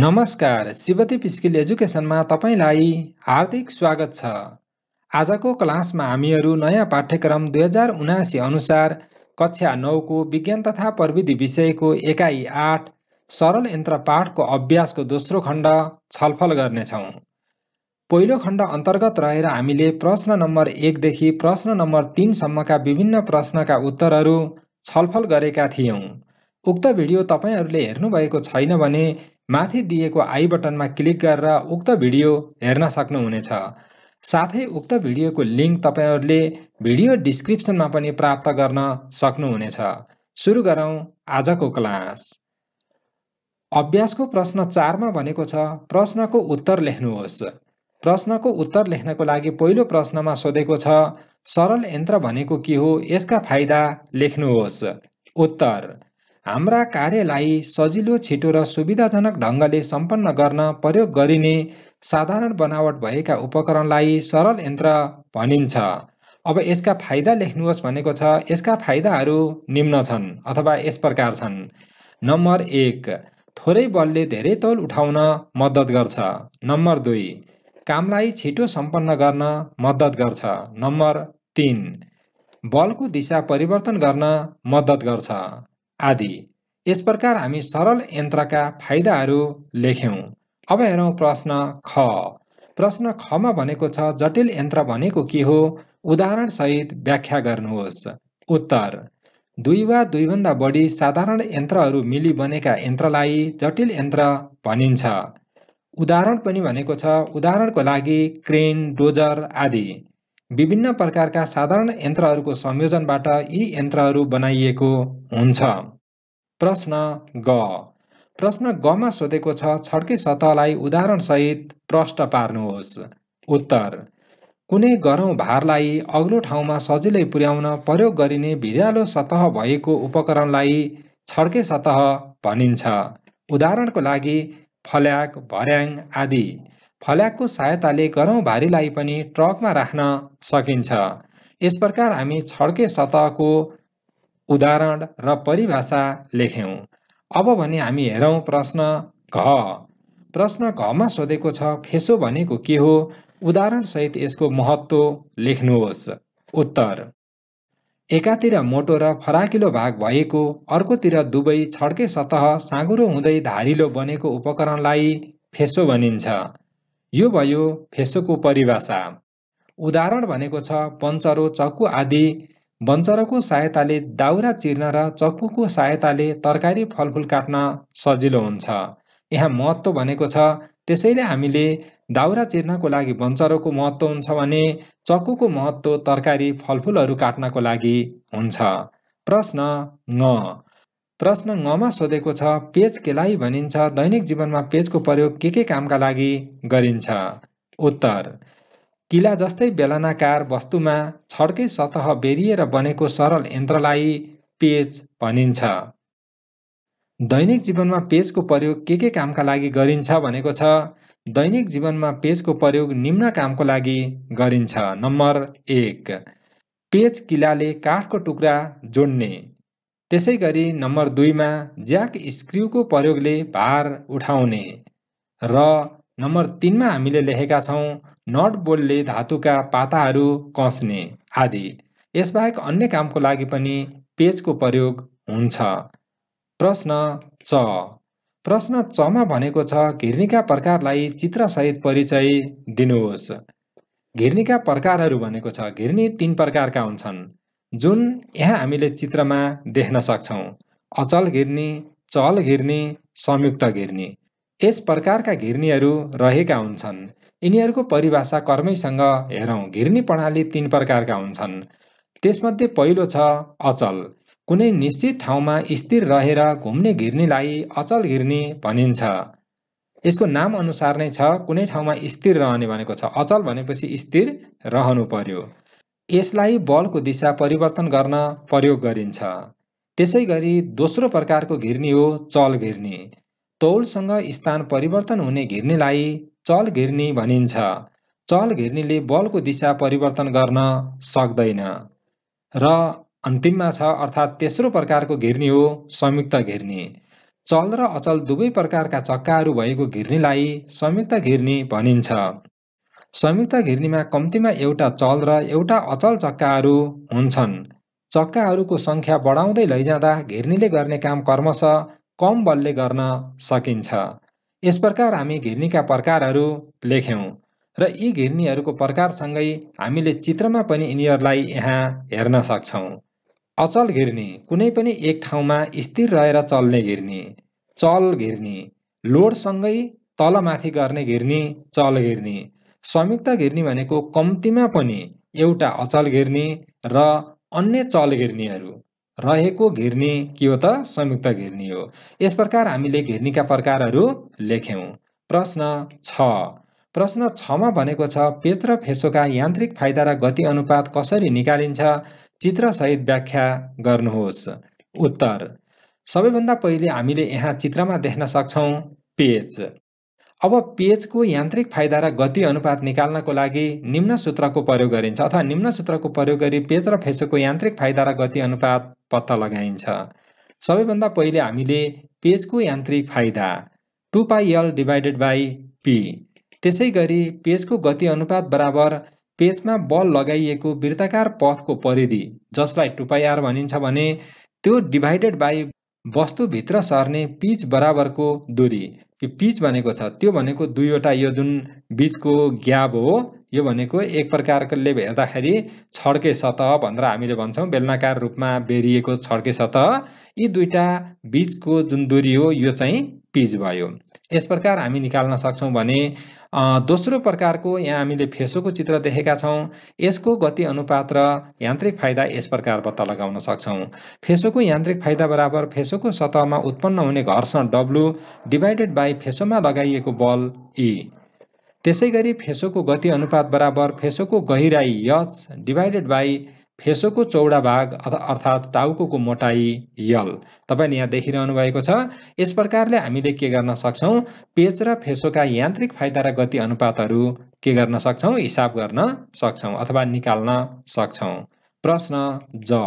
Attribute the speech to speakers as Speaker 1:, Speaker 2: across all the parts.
Speaker 1: नमस्कार शिवदेव स्किल एजुकेसनमा तपाईँलाई हार्दिक स्वागत छ आजको क्लासमा हामीहरू नयाँ पाठ्यक्रम दुई हजार उनासी अनुसार कक्षा नौको विज्ञान तथा प्रविधि विषयको एकाइ आठ सरल यन्त्र पाठको अभ्यासको दोस्रो खण्ड छलफल गर्नेछौँ पहिलो खण्ड अन्तर्गत रहेर हामीले प्रश्न नम्बर एकदेखि प्रश्न नम्बर तिनसम्मका विभिन्न प्रश्नका उत्तरहरू छलफल गरेका थियौँ उक्त भिडियो तपाईँहरूले हेर्नुभएको छैन भने माथि दिएको आई बटनमा क्लिक गरेर उक्त भिडियो हेर्न सक्नुहुनेछ साथै उक्त भिडियोको लिङ्क तपाईँहरूले भिडियो डिस्क्रिप्सनमा पनि प्राप्त गर्न सक्नुहुनेछ सुरु गरौँ आजको क्लास अभ्यासको प्रश्न चारमा भनेको छ प्रश्नको उत्तर लेख्नुहोस् प्रश्नको उत्तर लेख्नको लागि पहिलो प्रश्नमा सोधेको छ सरल यन्त्र भनेको के हो यसका फाइदा लेख्नुहोस् उत्तर हाम्रा कार्यलाई सजिलो छिटो र सुविधाजनक ढङ्गले सम्पन्न गर्न प्रयोग गरिने साधारण बनावट भएका उपकरणलाई सरल यन्त्र भनिन्छ अब यसका फाइदा लेख्नुहोस् भनेको छ यसका फाइदाहरू निम्न छन् अथवा यस प्रकार छन् नम्बर एक थोरै बलले धेरै तौल उठाउन मद्दत गर्छ नम्बर दुई कामलाई छिटो सम्पन्न गर्न मद्दत गर्छ नम्बर तिन बलको दिशा परिवर्तन गर्न मद्दत गर्छ आदि यस प्रकार हामी सरल यन्त्रका फाइदाहरू लेख्यौँ अब हेरौँ प्रश्न ख प्रश्न खमा भनेको छ जटिल यन्त्र भनेको के हो उदाहरणसहित व्याख्या गर्नुहोस् उत्तर दुई वा दुईभन्दा बढी साधारण यन्त्रहरू मिली बनेका यन्त्रलाई जटिल यन्त्र भनिन्छ उदाहरण पनि भनेको छ उदाहरणको लागि क्रेन डोजर आदि विभिन्न प्रकारका साधारण यन्त्रहरूको संयोजनबाट यी यन्त्रहरू बनाइएको हुन्छ प्रश्न ग प्रश्न गमा सोधेको छ छड्के सतहलाई उदाहरणसहित प्रष्ट पार्नुहोस् उत्तर कुनै गरौँ भारलाई अग्लो ठाउँमा सजिलै पुर्याउन प्रयोग गरिने भिरालो सतह भएको उपकरणलाई छड्के सतह भनिन्छ उदाहरणको लागि फल्याक भर्याङ आदि फल्याकको सहायताले गरौँ भारीलाई पनि ट्रकमा राख्न सकिन्छ यस प्रकार हामी छड्के सतहको उदाहरण र परिभाषा लेख्यौँ अब भने हामी हेरौँ प्रश्न घ प्रश्न घमा सोधेको छ फेसो भनेको के हो उदाहरणसहित यसको महत्त्व लेख्नुहोस् उत्तर एकातिर मोटो र फराकिलो भाग भएको अर्कोतिर दुवै छड्के सतह साँगुरो हुँदै धारिलो बनेको उपकरणलाई फेसो भनिन्छ यो भयो फेसोको परिभाषा उदाहरण भनेको छ पञ्चरो चक्कु आदि बञ्चरोको सहायताले दाउरा चिर्न र चक्कुको सहायताले तरकारी फलफुल काट्न सजिलो हुन्छ यहाँ महत्त्व भनेको छ त्यसैले हामीले दाउरा चिर्नको लागि बन्चरोको महत्त्व हुन्छ भने चक्कुको महत्त्व तरकारी फलफुलहरू काट्नको लागि हुन्छ प्रश्न न प्रश्न नमा सोधेको छ पेज केलाई भनिन्छ दैनिक जीवनमा पेजको प्रयोग के के कामका लागि गरिन्छ उत्तर किला जस्तै बेलनाकार वस्तुमा छड्के सतह बेरिएर बनेको सरल यन्त्रलाई पेज भनिन्छ दैनिक जीवनमा पेजको प्रयोग के के कामका लागि गरिन्छ भनेको छ दैनिक जीवनमा पेजको प्रयोग निम्न कामको लागि गरिन्छ नम्बर एक पेज किलाले काठको टुक्रा जोड्ने त्यसै गरी नम्बर दुईमा ज्याक स्क्रुको प्रयोगले भार उठाउने र नम्बर तिनमा हामीले लेखेका छौँ नट बोलले धातुका पाताहरू कस्ने आदि यसबाहेक अन्य कामको लागि पनि पेजको प्रयोग हुन्छ प्रश्न च प्रश्न चमा भनेको छ घिर्नीका प्रकारलाई चित्रसहित परिचय दिनुहोस् घिर्नीका प्रकारहरू भनेको छ घिर्नी तिन प्रकारका हुन्छन् जुन यहाँ हामीले चित्रमा देख्न सक्छौँ अचल घिर्नी चल घिर्नी संयुक्त घिर्नी यस प्रकारका घिर्नीहरू रहेका हुन्छन् यिनीहरूको परिभाषा कर्मैसँग हेरौँ घिर्नी प्रणाली तिन प्रकारका हुन्छन् त्यसमध्ये पहिलो छ अचल कुनै निश्चित ठाउँमा स्थिर रहेर घुम्ने घिर्नीलाई अचल घिर्नी भनिन्छ यसको नाम अनुसार नै छ कुनै ठाउँमा स्थिर रहने भनेको छ अचल भनेपछि स्थिर रहनु पर्यो यसलाई बलको दिशा परिवर्तन गर्न प्रयोग गरिन्छ त्यसै गरी दोस्रो प्रकारको घिर्नी हो चल घिर्नी तौलसँग स्थान परिवर्तन हुने घिर्नीलाई चल घिर्नी भनिन्छ चल घिर्नीले बलको दिशा परिवर्तन गर्न सक्दैन र अन्तिममा छ अर्थात् तेस्रो प्रकारको घिर्नी हो संयुक्त घिर्नी चल र अचल दुवै प्रकारका चक्काहरू भएको घिर्नीलाई संयुक्त घिर्नी भनिन्छ संयुक्त घिर्नीमा कम्तीमा एउटा चल र एउटा अचल चक्काहरू हुन्छन् चक्काहरूको सङ्ख्या बढाउँदै लैजाँदा घिर्नीले गर्ने काम कर्मश कम बलले गर्न सकिन्छ यस प्रकार हामी घिर्नीका प्रकारहरू लेख्यौँ र यी घिर्नीहरूको प्रकारसँगै हामीले चित्रमा पनि यिनीहरूलाई यहाँ हेर्न सक्छौँ अचल घिर्नी कुनै पनि एक ठाउँमा स्थिर रहेर चल्ने घिर्नी चल घिर्नी लोडसँगै तलमाथि गर्ने घिर्नी चल घिर्नी संयुक्त घिर्नी भनेको कम्तीमा पनि एउटा अचल घिर्नी र अन्य चल घिर्नीहरू रहेको घिर्नी के हो त संयुक्त घिर्नी हो यस प्रकार हामीले घिर्नीका प्रकारहरू लेख्यौँ प्रश्न छ प्रश्न छमा भनेको छ पेच र फेसोका यान्त्रिक फाइदा र गति अनुपात कसरी निकालिन्छ चित्रसहित व्याख्या गर्नुहोस् उत्तर सबैभन्दा पहिले हामीले यहाँ चित्रमा देख्न सक्छौँ पेच अब पिएचको यान्त्रिक फाइदा र गति अनुपात निकाल्नको लागि निम्न सूत्रको प्रयोग गरिन्छ अथवा निम्न सूत्रको प्रयोग गरी पेच र फेसोको यान्त्रिक फाइदा र गति अनुपात पत्ता लगाइन्छ सबैभन्दा पहिले हामीले पेचको यान्त्रिक फाइदा two pi L divided by P त्यसै गरी पेजको गति अनुपात बराबर पेचमा बल लगाइएको वृत्ताकार पथको परिधि जसलाई टुपाइआर भनिन्छ भने त्यो डिभाइडेड बाई वस्तुभित्र सर्ने पिच बराबरको दुरी यो पिच भनेको छ त्यो भनेको दुईवटा यो जुन बिचको ग्याप हो यो भनेको एक प्रकारले हेर्दाखेरि छड्के सतह भनेर हामीले भन्छौँ बेलनाकार रूपमा बेरिएको छड्के सतह यी दुईवटा बिचको जुन दुरी हो यो चाहिँ पिज भयो यस प्रकार हामी निकाल्न सक्छौँ भने दोस्रो प्रकारको यहाँ हामीले फेसोको चित्र देखेका छौँ यसको गति अनुपात र यान्त्रिक फाइदा यस प्रकार पत्ता लगाउन सक्छौँ फेसोको यान्त्रिक फाइदा बराबर फेसोको सतहमा उत्पन्न हुने घर्षण डब्लु डिभाइडेड बाई फेसोमा लगाइएको बल ई e। त्यसै गरी फेसोको गति अनुपात बराबर फेसोको गहिराई यच डिभाइडेड बाई फेसोको चौडा भाग अर्थात् टाउको मोटाई यल तपाईँले यहाँ देखिरहनु भएको छ यस प्रकारले हामीले के गर्न सक्छौँ पेच र फेसोका यान्त्रिक फाइदा र गति अनुपातहरू के गर्न सक्छौँ हिसाब गर्न सक्छौँ अथवा निकाल्न सक्छौँ प्रश्न ज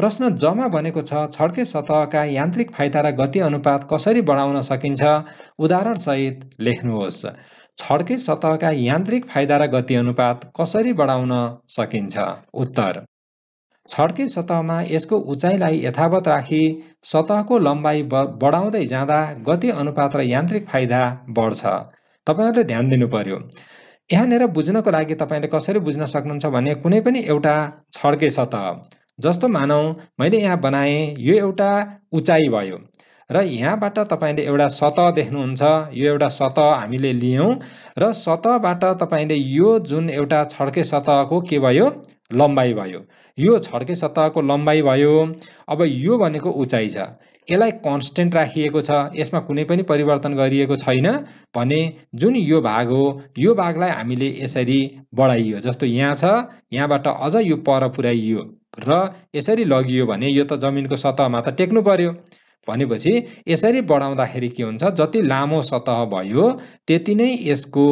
Speaker 1: प्रश्न जम्मा भनेको छ छड्के सतहका यान्त्रिक फाइदा र गति अनुपात कसरी बढाउन सकिन्छ उदाहरणसहित लेख्नुहोस् छड्के सतहका यान्त्रिक फाइदा र गति अनुपात कसरी बढाउन सकिन्छ उत्तर छड्के सतहमा यसको उचाइलाई यथावत राखी सतहको लम्बाइ बढाउँदै जाँदा गति अनुपात र यान्त्रिक फाइदा बढ्छ तपाईँहरूले ध्यान दिनु पर्यो यहाँनिर बुझ्नको लागि तपाईँले कसरी बुझ्न सक्नुहुन्छ भने कुनै पनि एउटा छड्के सतह जस्तो मानौँ मैले यहाँ बनाएँ यो एउटा उचाइ भयो र यहाँबाट तपाईँले एउटा सतह देख्नुहुन्छ यो एउटा सतह हामीले लियौँ र सतहबाट तपाईँले यो जुन एउटा छड्के सतहको के भयो लम्बाइ भयो यो छड्के सतहको लम्बाइ भयो अब यो भनेको उचाइ छ यसलाई कन्सटेन्ट राखिएको छ यसमा कुनै पनि परिवर्तन गरिएको छैन भने जुन यो भाग हो यो भागलाई हामीले यसरी बढाइयो जस्तो यहाँ छ यहाँबाट अझ यो पर पुर्याइयो र यसरी लगियो भने यो त जमिनको सतहमा त टेक्नु पर्यो भनेपछि यसरी बढाउँदाखेरि के हुन्छ जति लामो सतह भयो त्यति नै यसको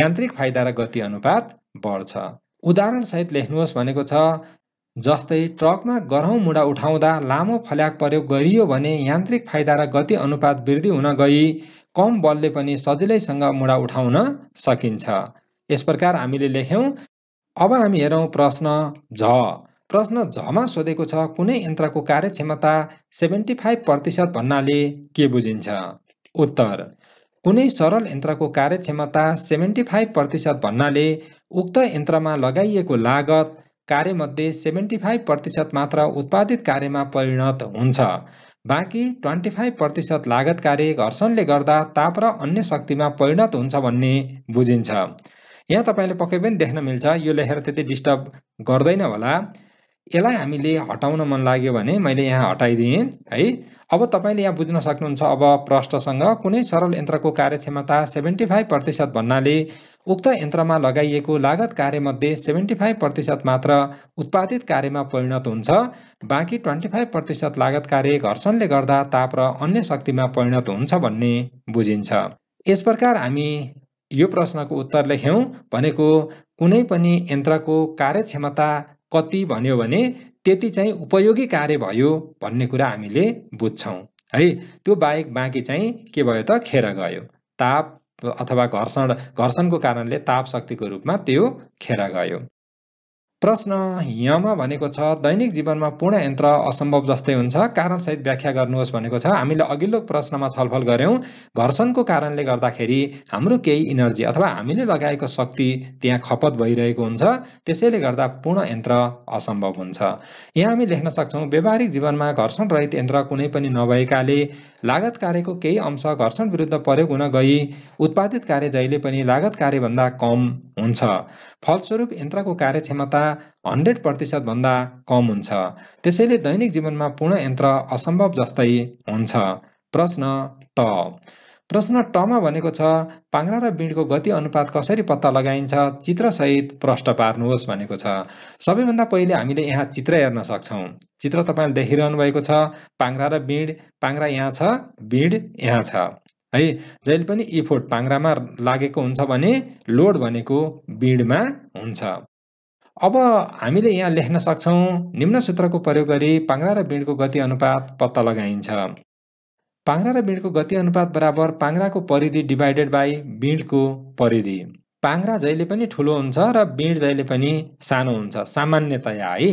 Speaker 1: यान्त्रिक फाइदा र गति अनुपात बढ्छ उदाहरणसहित लेख्नुहोस् भनेको छ जस्तै ट्रकमा गरौँ मुढा उठाउँदा लामो फल्याक प्रयोग गरियो भने यान्त्रिक फाइदा र गति अनुपात वृद्धि हुन गई कम बलले पनि सजिलैसँग मुढा उठाउन सकिन्छ यस प्रकार हामीले लेख्यौँ अब हामी हेरौँ प्रश्न झ प्रश्न झमा सोधेको छ कुनै यन्त्रको कार्यक्षमता सेभेन्टी फाइभ प्रतिशत भन्नाले के बुझिन्छ उत्तर कुनै सरल यन्त्रको कार्यक्षमता सेभेन्टी फाइभ प्रतिशत भन्नाले उक्त यन्त्रमा लगाइएको लागत कार्यमध्ये सेभेन्टी फाइभ प्रतिशत मात्र उत्पादित कार्यमा परिणत हुन्छ बाँकी ट्वेन्टी फाइभ प्रतिशत लागत कार्य घर्षणले गर्दा ताप र अन्य शक्तिमा परिणत हुन्छ भन्ने बुझिन्छ यहाँ तपाईँले पक्कै पनि देख्न मिल्छ यो लेखेर त्यति डिस्टर्ब गर्दैन होला यसलाई हामीले हटाउन मन लाग्यो भने मैले यहाँ हटाइदिएँ है अब तपाईँले यहाँ बुझ्न सक्नुहुन्छ अब प्रष्टसँग कुनै सरल यन्त्रको कार्यक्षमता सेभेन्टी फाइभ प्रतिशत भन्नाले उक्त यन्त्रमा लगाइएको लागत कार्यमध्ये सेभेन्टी फाइभ प्रतिशत मात्र उत्पादित कार्यमा परिणत हुन्छ बाँकी ट्वेन्टी फाइभ प्रतिशत लागत कार्य घर्षणले गर्दा ताप र अन्य शक्तिमा परिणत हुन्छ भन्ने बुझिन्छ यस प्रकार हामी यो प्रश्नको उत्तर लेख्यौँ भनेको कुनै पनि यन्त्रको कार्यक्षमता कति भन्यो भने त्यति चाहिँ उपयोगी कार्य भयो भन्ने कुरा हामीले बुझ्छौँ है त्यो बाहेक बाँकी चाहिँ के भयो त खेर गयो ताप अथवा घर्षण घर्षणको कारणले ताप शक्तिको रूपमा त्यो खेर गयो प्रश्न यहाँमा भनेको छ दैनिक जीवनमा पूर्ण यन्त्र असम्भव जस्तै हुन्छ कारणसहित व्याख्या गर्नुहोस् भनेको छ हामीले अघिल्लो प्रश्नमा छलफल गऱ्यौँ घर्षणको कारणले गर्दाखेरि हाम्रो केही इनर्जी अथवा हामीले लगाएको शक्ति त्यहाँ खपत भइरहेको हुन्छ त्यसैले गर्दा पूर्ण यन्त्र असम्भव हुन्छ यहाँ हामी लेख्न सक्छौँ व्यावहारिक जीवनमा घर्षण रहित यन्त्र कुनै पनि नभएकाले लागत कार्यको केही अंश घर्षण विरुद्ध प्रयोग हुन गई उत्पादित कार्य जहिले पनि लागत कार्यभन्दा कम हुन्छ फलस्वरूप यन्त्रको कार्यक्षमता हन्ड्रेड प्रतिशतभन्दा कम हुन्छ त्यसैले दैनिक जीवनमा पूर्ण यन्त्र असम्भव जस्तै हुन्छ प्रश्न ट प्रश्न टमा भनेको छ पाङ्रा र बिँडको गति अनुपात कसरी पत्ता लगाइन्छ चित्रसहित प्रष्ट पार्नुहोस् भनेको छ सबैभन्दा पहिले हामीले यहाँ चित्र हेर्न सक्छौँ चित्र तपाईँले देखिरहनु भएको छ पाङ्रा र बिँड पाङ्रा यहाँ छ बिँड यहाँ छ है जहिले पनि इफोर्ट पाङ्रामा लागेको हुन्छ भने लोड भनेको बिडमा हुन्छ अब हामीले यहाँ लेख्न सक्छौँ निम्न सूत्रको प्रयोग गरी पाङ्रा र बिडको गति अनुपात पत्ता लगाइन्छ पाङ्रा र बिडको गति अनुपात बराबर पाङ्राको परिधि डिभाइडेड बाई बिडको परिधि पाङ्रा जहिले पनि ठुलो हुन्छ र बिँड जहिले पनि सानो हुन्छ सामान्यतया है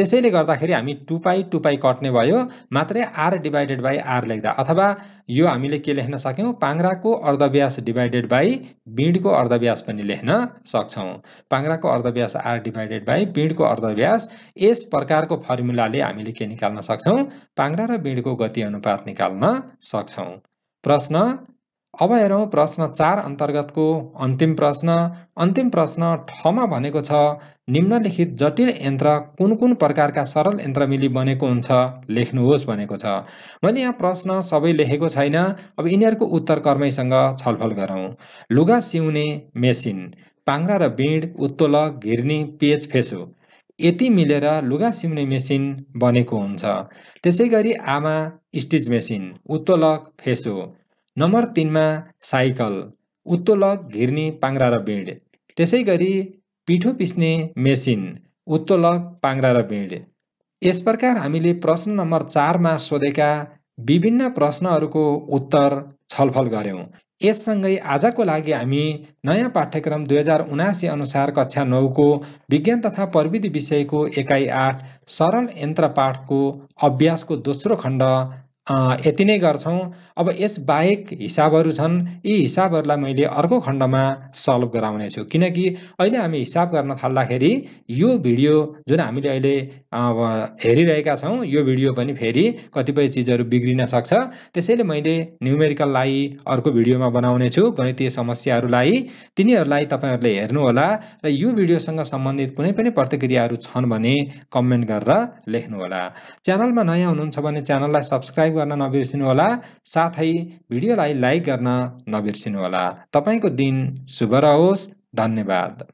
Speaker 1: त्यसैले गर्दाखेरि हामी टु पाई टु पाई कट्ने भयो मात्रै आर डिभाइडेड बाई आर लेख्दा अथवा यो हामीले के लेख्न सक्यौँ पाङ्राको अर्धव्यास डिभाइडेड बाई बिँडको अर्धव्यास पनि लेख्न सक्छौँ पाङ्राको अर्धव्यास आर डिभाइडेड बाई बिँडको अर्धव्यास यस प्रकारको फर्मुलाले हामीले के निकाल्न सक्छौँ पाङ्रा र बिँडको गति अनुपात निकाल्न सक्छौँ प्रश्न अब हेरौँ प्रश्न चार अन्तर्गतको अन्तिम प्रश्न अन्तिम प्रश्न ठमा भनेको छ निम्नलिखित जटिल यन्त्र कुन कुन प्रकारका सरल यन्त्र मिली बनेको हुन्छ लेख्नुहोस् भनेको छ मैले यहाँ प्रश्न सबै लेखेको छैन अब यिनीहरूको उत्तर कर्मैसँग छलफल गरौँ लुगा सिउने मेसिन पाङ्रा र बिँड उत्तोलक घिर्नी पेच फेसो यति मिलेर लुगा सिउने मेसिन बनेको हुन्छ त्यसै गरी आमा स्टिच मेसिन उत्तोलक फेसो नम्बर तिनमा साइकल उत्तोलक घिर्ने पाङ्रा र बेड त्यसै गरी पिठो पिस्ने मेसिन उत्तोलक पाङ्रा र बेड यस प्रकार हामीले प्रश्न नम्बर चारमा सोधेका विभिन्न प्रश्नहरूको उत्तर छलफल गऱ्यौँ यससँगै आजको लागि हामी नयाँ पाठ्यक्रम दुई हजार उनासी अनुसार कक्षा नौको विज्ञान तथा प्रविधि विषयको एकाइ आठ सरल यन्त्र पाठको अभ्यासको दोस्रो खण्ड यति नै गर्छौँ अब यसबाहेक हिसाबहरू छन् यी हिसाबहरूलाई मैले अर्को खण्डमा सल्भ गराउनेछु किनकि अहिले हामी हिसाब गर्न थाल्दाखेरि यो भिडियो जुन हामीले अहिले अब हेरिरहेका छौँ यो भिडियो पनि फेरि कतिपय चिजहरू बिग्रिन सक्छ त्यसैले मैले न्युमेरिकललाई अर्को भिडियोमा बनाउनेछु गणितीय समस्याहरूलाई तिनीहरूलाई तपाईँहरूले हेर्नुहोला र यो भिडियोसँग सम्बन्धित कुनै पनि प्रतिक्रियाहरू छन् भने कमेन्ट गरेर लेख्नुहोला च्यानलमा नयाँ हुनुहुन्छ भने च्यानललाई सब्सक्राइब गर्न नबिर्सिनुहोला साथै भिडियोलाई लाइक गर्न नबिर्सिनुहोला तपाईँको दिन शुभ रहोस् धन्यवाद